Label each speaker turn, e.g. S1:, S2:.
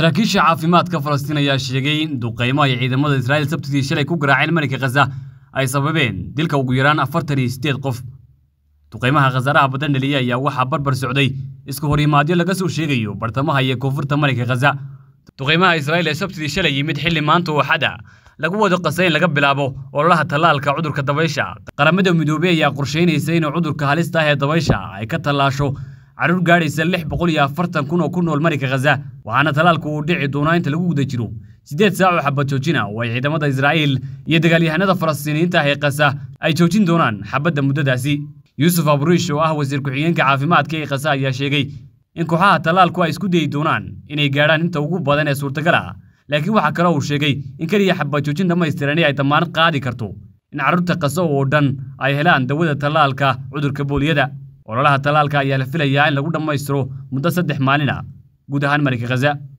S1: saraakiisha caafimaadka falastiin ayaa sheegay in duqaymo ay ciidamada israa'iil sabtidii shalay ku garaaceen marinka khaza ay sababeen dilka ugu yaraan afartan iyo siddeed qof duqaymaha khasaaraha badan dhaliya ayaa waxaa barbar socday isku horyimaadyo laga soo sheegayo bartamaha iyo koonfurta marinka khaza duqaymaha israa'iil ee sabtidii shalay yimid xilli maanta oo xada lagu wado qasa in laga bilaabo ololaha tallaalka cudurka dabaysha qaramada midoobey ayaa qorshaynaysa inuu cudurka halista ah ee dabaysha ay ka tallaasho carruur gaadhaysa lix boqol iyo afartan kun oo ku nool marika khaza waxaana tallaalku uu dhici doonaa inta lagu guda jiro siddeed saac oo xabad joojina ah oo ay ciidamada israa'iil iyo dagaalyahanada falastiiniyiinta ah ee khaza ay joojin doonaan xabadda muddadaasi yuusuf aburiish oo ah wasiir ku-xigeenka caafimaadka ee khaza ayaa sheegay in kooxaha tallaalku ay isku dayi doonaan inay gaadhaan inta ugu badan ee suurtagal ah laakiin waxaa kale uu sheegay in keliya xabad joojin dhammaystirani ay damaanad qaadi karto in carruurta khaso oo dhan ay helaan dawada tallaalka cudurka booliyada ololaha tallaalka ayaa la filayaa in lagu dhammaystiro muddo saddex maalin ah guud ahaan marinka khaza